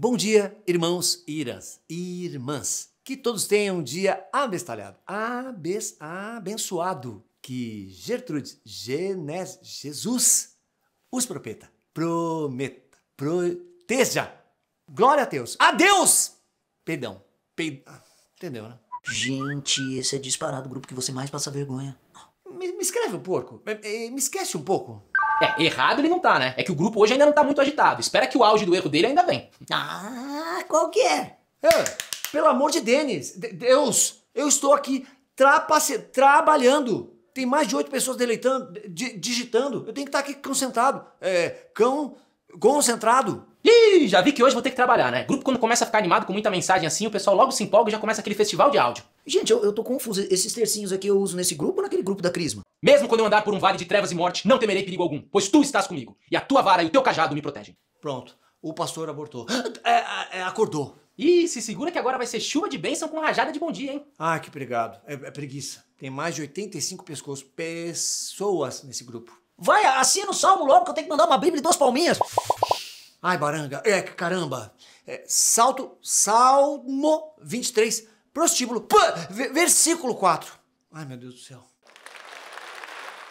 Bom dia, irmãos e irãs, irmãs. Que todos tenham um dia abestalhado, abes, abençoado. Que Gertrudes, Genés, Jesus os propeta, prometa, proteja. Glória a Deus. Adeus! Perdão. Ah, entendeu, né? Gente, esse é disparado o grupo que você mais passa vergonha. Me, me escreve um pouco. Me, é, é, me esquece um pouco. É, errado ele não tá, né? É que o grupo hoje ainda não tá muito agitado. Espera que o auge do erro dele ainda vem. Ah, qual que é? é pelo amor de Denis, de Deus, eu estou aqui trapace... trabalhando. Tem mais de oito pessoas deleitando, de, digitando. Eu tenho que estar aqui concentrado. É, cão, concentrado. Ih, já vi que hoje vou ter que trabalhar, né? grupo quando começa a ficar animado com muita mensagem assim, o pessoal logo se empolga e já começa aquele festival de áudio. Gente, eu, eu tô confuso. Esses tercinhos aqui eu uso nesse grupo ou naquele grupo da Crisma? Mesmo quando eu andar por um vale de trevas e morte, não temerei perigo algum, pois tu estás comigo, e a tua vara e o teu cajado me protegem. Pronto, o pastor abortou. É, é, é acordou. Ih, se segura que agora vai ser chuva de bênção com rajada de bom dia, hein? Ah, que obrigado. É, é preguiça. Tem mais de 85 pescoços, pessoas nesse grupo. Vai, assina o salmo logo que eu tenho que mandar uma bíblia e duas palminhas. Ai, baranga. É, caramba. É, salto, salmo 23 prostíbulo. Pã! versículo 4. Ai, meu Deus do céu.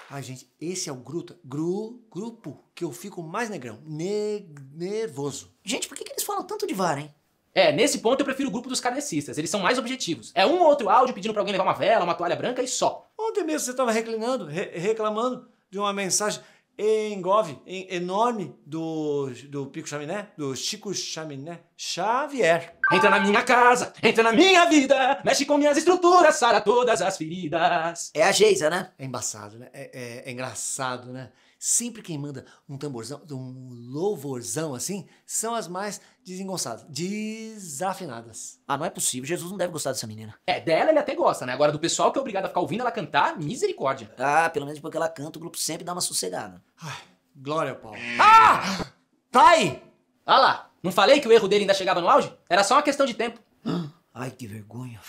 Ai, gente, esse é o gruta, gru, grupo que eu fico mais negrão. Ne nervoso. Gente, por que, que eles falam tanto de vara, hein? É, nesse ponto eu prefiro o grupo dos kardecistas, eles são mais objetivos. É um ou outro áudio pedindo pra alguém levar uma vela, uma toalha branca e só. Ontem mesmo você tava reclinando, re reclamando de uma mensagem engove, enorme do, do Pico Chaminé, do Chico Chaminé, Xavier. Entra na minha casa, entra na minha vida, mexe com minhas estruturas, sara todas as feridas. É a Geisa, né? É embaçado, né? É, é, é engraçado, né? Sempre quem manda um tamborzão, um louvorzão assim, são as mais desengonçadas, desafinadas. Ah, não é possível, Jesus não deve gostar dessa menina. É, dela ele até gosta, né? Agora do pessoal que é obrigado a ficar ouvindo ela cantar, misericórdia. Ah, pelo menos porque ela canta, o grupo sempre dá uma sossegada. Ai, glória, Paulo. Ah! tá aí, Olha lá, não falei que o erro dele ainda chegava no auge? Era só uma questão de tempo. Ai, que vergonha.